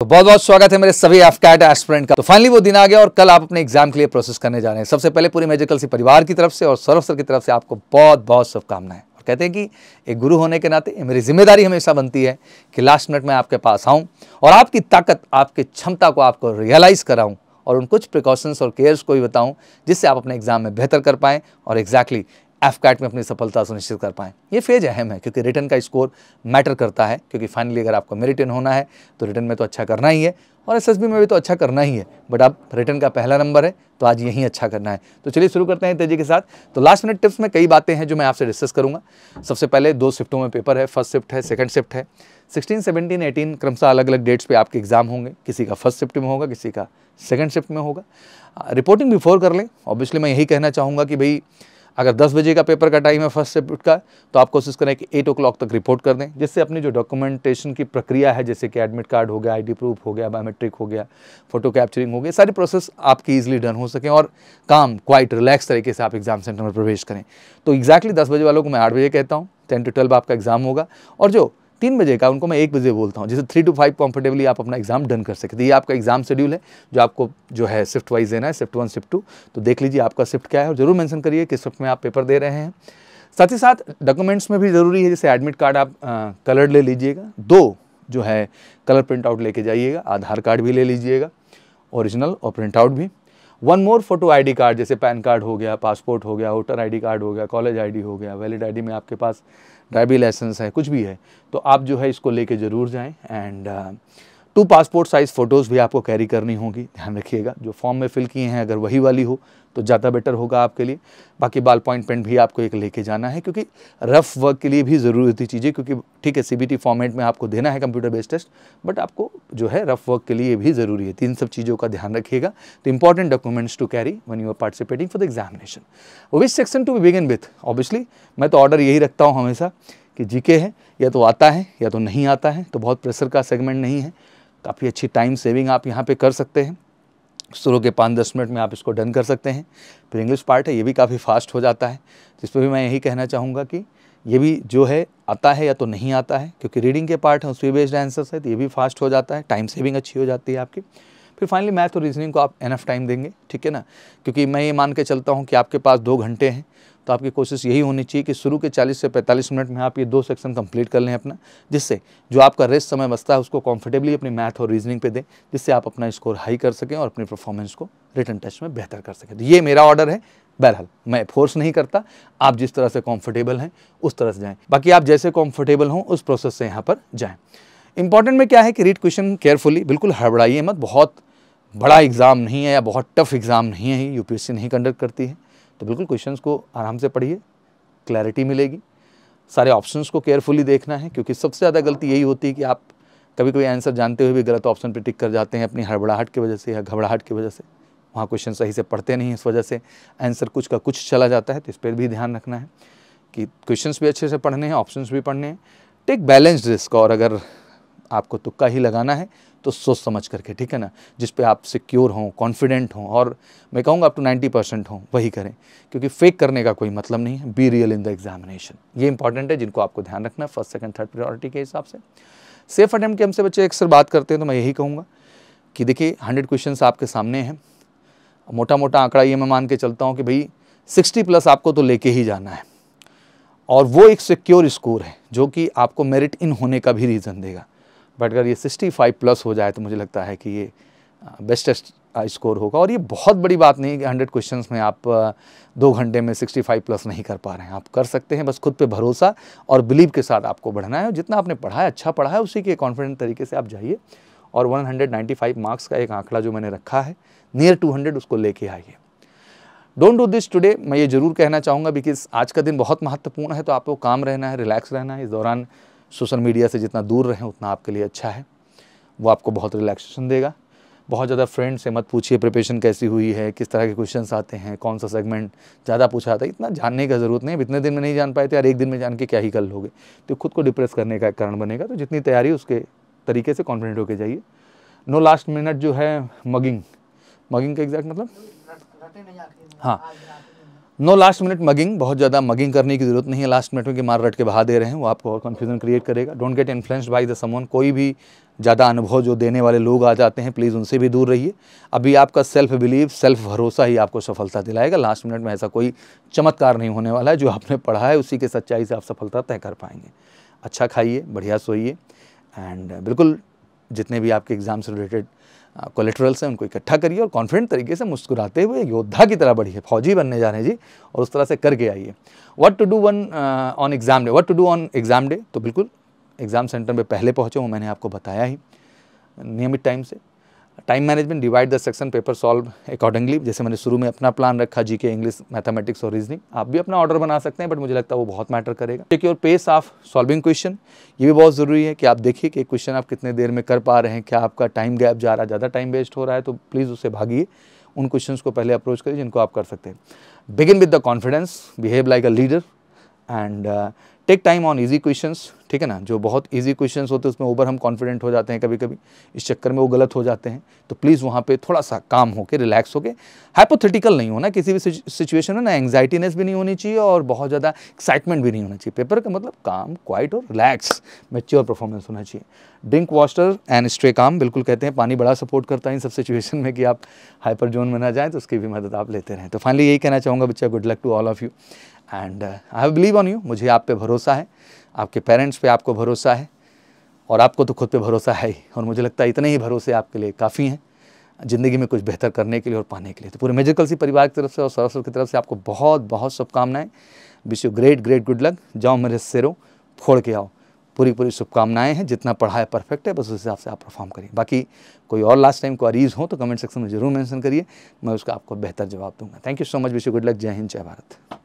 तो बहुत बहुत स्वागत है मेरे सभी एफकैट एस्पिरेंट का तो फाइनली वो दिन आ गया और कल आप अपने एग्जाम के लिए प्रोसेस करने जा रहे हैं सबसे पहले पूरी मेजिकल सी परिवार की तरफ से और सौरभ सर की तरफ से आपको बहुत बहुत शुभकामनाएं और कहते हैं कि एक गुरु होने के नाते मेरी जिम्मेदारी हमेशा बनती है कि लास्ट मिनट में आपके पास आऊँ और आपकी ताकत आपकी क्षमता को आपको रियलाइज़ कराऊँ और उन कुछ प्रिकॉशंस और केयर्स को भी बताऊं जिससे आप अपने एग्जाम में बेहतर कर पाएँ और एग्जैक्टली exactly एफ कैट में अपनी सफलता सुनिश्चित कर पाएँ ये फेज अहम है क्योंकि रिटर्न का स्कोर मैटर करता है क्योंकि फाइनली अगर आपको मेरी इन होना है तो रिटर्न में तो अच्छा करना ही है और एस में भी तो अच्छा करना ही है बट आप रिटर्न का पहला नंबर है तो आज यहीं अच्छा करना है तो चलिए शुरू करते हैं तेजी के साथ तो लास्ट मिनट टिप्स में कई बातें हैं जो मैं आपसे डिस्कस करूंगा सबसे पहले दो शिफ्टों में पेपर है फर्स्ट शिफ्ट है सेकंड शिफ्ट है 16, 17, 18 क्रमशः अलग अलग डेट्स पर आपके एग्जाम होंगे किसी का फर्स्ट शिफ्ट में होगा किसी का सेकेंड शिफ्ट में होगा रिपोर्टिंग बिफोर कर लें ऑब्वियसली मैं यही कहना चाहूँगा कि भाई अगर 10 बजे का पेपर का टाइम है फर्स्ट शिफ्ट का तो आप कोशिश करें कि एट ओ तक रिपोर्ट कर दें जिससे अपनी जो डॉक्यूमेंटेशन की प्रक्रिया है जैसे कि एडमिट कार्ड हो गया आईडी प्रूफ हो गया बायोमेट्रिक हो गया फोटो कैप्चरिंग हो गया सारी प्रोसेस आपकी ईजिली डन हो सकें और काम क्वाइट रिलैक्स तरीके से आप एग्जाम सेंटर में प्रवेश करें तो एग्जैक्टली दस बजे वालों को मैं आठ बजे कहता हूँ टेन टू ट्वेल्व आपका एग्जाम होगा और जो तीन बजे का उनको मैं एक बजे बोलता हूँ जैसे थ्री टू फाइव कंफर्टेबली आप अपना एग्जाम डन कर सकते ये आपका एग्जाम शेड्यूल है जो आपको जो है शिफ्ट वाइज देना है शिफ्ट वन शिफ्ट टू तो देख लीजिए आपका शिफ्ट क्या है और जरूर मैंशन करिए किस शिफ्ट में आप पेपर दे रहे हैं साथ ही साथ डॉक्यूमेंट्स में भी ज़रूरी है जैसे एडमिट कार्ड आप कलर्ड ले लीजिएगा दो जो है कलर प्रिंट आउट लेके जाइएगा आधार कार्ड भी ले लीजिएगा ओरिजिनल और प्रिंट आउट भी one more photo ID card जैसे पैन कार्ड हो गया पासपोर्ट हो गया वोटर आईडी कार्ड हो गया कॉलेज आईडी हो गया वैलिड आईडी में आपके पास ड्राइविंग लाइसेंस है कुछ भी है तो आप जो है इसको लेके ज़रूर जाएँ and two passport size photos भी आपको कैरी करनी होगी ध्यान रखिएगा जो फॉर्म में फिल किए हैं अगर वही वाली हो तो ज़्यादा बेटर होगा आपके लिए बाकी बाल पॉइंट पेंट भी आपको एक लेके जाना है क्योंकि रफ़ वर्क के लिए भी ज़रूरी होती चीज़ें क्योंकि ठीक है सी फॉर्मेट में आपको देना है कंप्यूटर बेस्ड टेस्ट बट आपको जो है रफ़ वर्क के लिए भी ज़रूरी है इन सब चीज़ों का ध्यान रखिएगा तो important documents to carry one you are participating for the examination which section to begin with obviously मैं तो ऑर्डर यही रखता हूँ हमेशा कि जीके है या तो आता है या तो नहीं आता है तो बहुत प्रेशर का सेगमेंट नहीं है काफ़ी अच्छी टाइम सेविंग आप यहाँ पे कर सकते हैं शुरू के पाँच दस मिनट में आप इसको डन कर सकते हैं फिर इंग्लिश पार्ट है ये भी काफ़ी फास्ट हो जाता है जिस पर भी मैं यही कहना चाहूँगा कि ये भी जो है आता है या तो नहीं आता है क्योंकि रीडिंग के पार्ट हैं उस पर बेस्ड आंसर्स है तो ये भी फास्ट हो जाता है टाइम सेविंग अच्छी हो जाती है आपकी फिर फाइनली मैथ और रीजनिंग को आप एनफ टाइम देंगे ठीक है ना क्योंकि मैं ये मान के चलता हूँ कि आपके पास दो घंटे हैं तो आपकी कोशिश यही होनी चाहिए कि शुरू के 40 से 45 मिनट में आप ये दो सेक्शन कंप्लीट कर लें अपना जिससे जो आपका रेस्ट समय बचता है उसको कॉम्फर्टेबली अपनी मैथ और रीजनिंग पे दें जिससे आप अपना स्कोर हाई कर सकें और अपनी परफॉर्मेंस को रिटर्न टेस्ट में बेहतर कर सकें तो ये मेरा ऑर्डर है बहरहाल मैं फोर्स नहीं करता आप जिस तरह से कॉम्फर्टेबल हैं उस तरह से जाएँ बाकी आप जैसे कॉम्फर्टेबल हों उस प्रोसेस से यहाँ पर जाएँ इंपॉर्टेंट में क्या है कि रीड क्वेश्चन केयरफुली बिल्कुल हड़बड़ाइए मत बहुत बड़ा एग्ज़ाम नहीं है या बहुत टफ एग्ज़ाम नहीं है यूपीएससी नहीं कंडक्ट करती है तो बिल्कुल क्वेश्चंस को आराम से पढ़िए क्लैरिटी मिलेगी सारे ऑप्शंस को केयरफुली देखना है क्योंकि सबसे ज़्यादा गलती यही होती है कि आप कभी कभी आंसर जानते हुए भी गलत ऑप्शन पर टिक कर जाते हैं अपनी हड़बड़ाहट की वजह से या घबराहट की वजह से वहाँ क्वेश्चन सही से पढ़ते नहीं इस वजह से आंसर कुछ का कुछ चला जाता है तो इस पर भी ध्यान रखना है कि क्वेश्चन भी अच्छे से पढ़ने हैं ऑप्शंस भी पढ़ने हैं टेक बैलेंस रिस्क और अगर आपको तुक्का ही लगाना है तो सोच समझ करके ठीक है ना जिस पे आप सिक्योर हों कॉन्फिडेंट हों और मैं कहूँगा आप टू नाइन्टी परसेंट हों वही करें क्योंकि फेक करने का कोई मतलब नहीं है be real in the examination ये इंपॉर्टेंट है जिनको आपको ध्यान रखना फर्स्ट सेकेंड थर्ड प्रायोरिटी के हिसाब से सेफ अटैम्प्ट की हमसे बच्चे अक्सर बात करते हैं तो मैं यही कहूँगा कि देखिए हंड्रेड क्वेश्चन आपके सामने हैं मोटा मोटा आंकड़ा ये मैं मान के चलता हूँ कि भाई सिक्सटी प्लस आपको तो लेके ही जाना है और वो एक सिक्योर स्कोर है जो कि आपको मेरिट इन होने का भी रीज़न देगा बट अगर ये 65 प्लस हो जाए तो मुझे लगता है कि ये बेस्टेस्ट स्कोर होगा और ये बहुत बड़ी बात नहीं कि 100 क्वेश्चंस में आप दो घंटे में 65 प्लस नहीं कर पा रहे हैं आप कर सकते हैं बस खुद पे भरोसा और बिलीव के साथ आपको बढ़ना है और जितना आपने पढ़ा है अच्छा पढ़ा है उसी के कॉन्फिडेंट तरीके से आप जाइए और 195 मार्क्स का एक आंकड़ा जो मैंने रखा है नियर 200 उसको लेके आइए डोंट डू दिस टुडे मैं ये जरूर कहना चाहूँगा बिकॉज आज का दिन बहुत महत्वपूर्ण है तो आपको काम रहना है रिलैक्स रहना है इस दौरान सोशल मीडिया से जितना दूर रहें उतना आपके लिए अच्छा है वो आपको बहुत रिलैक्सेशन देगा बहुत ज़्यादा फ्रेंड से मत पूछिए प्रिपरेशन कैसी हुई है किस तरह के क्वेश्चन आते हैं कौन सा सेगमेंट ज़्यादा पूछा जाता है इतना जानने का ज़रूरत नहीं इतने दिन में नहीं जान पाए थे यार एक दिन में जान के क्या ही कल लोगे तो खुद को डिप्रेस करने का कारण बनेगा तो जितनी तैयारी उसके तरीके से कॉन्फिडेंट होकर जाइए नो लास्ट मिनट जो है मगिंग मगिंग का एग्जैक्ट मतलब हाँ नो लास्ट मिनट मगिंग बहुत ज़्यादा मगिंग करने की जरूरत नहीं है लास्ट मिनट में कि मार रट के बहा दे रहे हैं वो आपको और कन्फ्यूजन क्रिएट करेगा don't get influenced by the someone कोई भी ज़्यादा अनुभव जो देने वाले लोग आ जाते हैं प्लीज़ उनसे भी दूर रहिए अभी आपका सेल्फ बिलीव सेल्फ भरोसा ही आपको सफलता दिलाएगा लास्ट मिनट में ऐसा कोई चमत्कार नहीं होने वाला है जो आपने पढ़ा है उसी के सच्चाई से आप सफलता तय कर पाएंगे अच्छा खाइए बढ़िया सोइए एंड बिल्कुल जितने भी आपके एग्ज़ाम से रिलेटेड कोलेट्रल्स हैं उनको इकट्ठा करिए और कॉन्फिडेंट तरीके से मुस्कुराते हुए योद्धा की तरह बढ़िए फौजी बनने जा रहे हैं जी और उस तरह से करके आइए what to do one on exam day what to do on exam day तो बिल्कुल एग्ज़ाम सेंटर में पहले पहुँचे वो मैंने आपको बताया ही नियमित टाइम से time management divide the section paper solve accordingly जैसे मैंने शुरू में अपना प्लान रखा जी के इंग्लिश मैथमेटिक्स और रीजनिंग आप भी अपना ऑर्डर बना सकते हैं बट मुझे लगता है वो बहुत मैटर करेगा ठीक योर और पेस ऑफ सॉल्विंग क्वेश्चन ये भी बहुत ज़रूरी है कि आप देखिए कि क्वेश्चन आप कितने देर में कर पा रहे हैं क्या आपका टाइम गैप जा रहा है ज़्यादा टाइम वेस्ट हो रहा है तो प्लीज़ उससे भागी उन क्वेश्चन को पहले अप्रोच करिए जिनको आप कर सकते हैं begin with the confidence behave like a leader and take time on easy questions ठीक है ना जो बहुत इजी क्वेश्चंस होते हैं उसमें ओवर हम कॉन्फिडेंट हो जाते हैं कभी कभी इस चक्कर में वो गलत हो जाते हैं तो प्लीज़ वहाँ पे थोड़ा सा काम होकर रिलैक्स होकर हाइपोथेटिकल नहीं होना किसी भी सिचुएशन में ना एंगजाइटीनेस भी नहीं होनी चाहिए और बहुत ज़्यादा एक्साइटमेंट भी नहीं होना चाहिए पेपर का मतलब काम क्वाइट और रिलैक्स मेच्योर परफॉर्मेंस होना चाहिए ड्रिंक वाटर एंड स्ट्रे काम बिल्कुल कहते हैं पानी बड़ा सपोर्ट करता है इन सब सिचुएशन में कि आप हाइपर जोन में ना जाएँ तो उसकी भी मदद आप लेते रहें तो फाइनली यही कहना चाहूँगा बच्चा good luck to all of you and I have believe on you मुझे आप पे भरोसा है आपके पेरेंट्स पे आपको भरोसा है और आपको तो खुद पे भरोसा है ही और मुझे लगता है इतने ही भरोसे आपके लिए काफ़ी हैं ज़िंदगी में कुछ बेहतर करने के लिए और पाने के लिए तो पूरे मेजिकल सी परिवार की तरफ से और सरस्वत की तरफ से आपको बहुत बहुत शुभकामनाएं wish you great great good luck जाओ मेरे सिरों फोड़ के आओ पूरी पूरी शुभकामनाएं हैं जितना पढ़ा है परफेक्ट है बस उस हिसाब से आप परफॉर्म करिए बाकी कोई और लास्ट टाइम क्वारीज हो तो कमेंट सेक्शन में जरूर मेंशन करिए मैं उसका आपको बेहतर जवाब दूंगा thank you so much wish you good luck जय हिंद जय भारत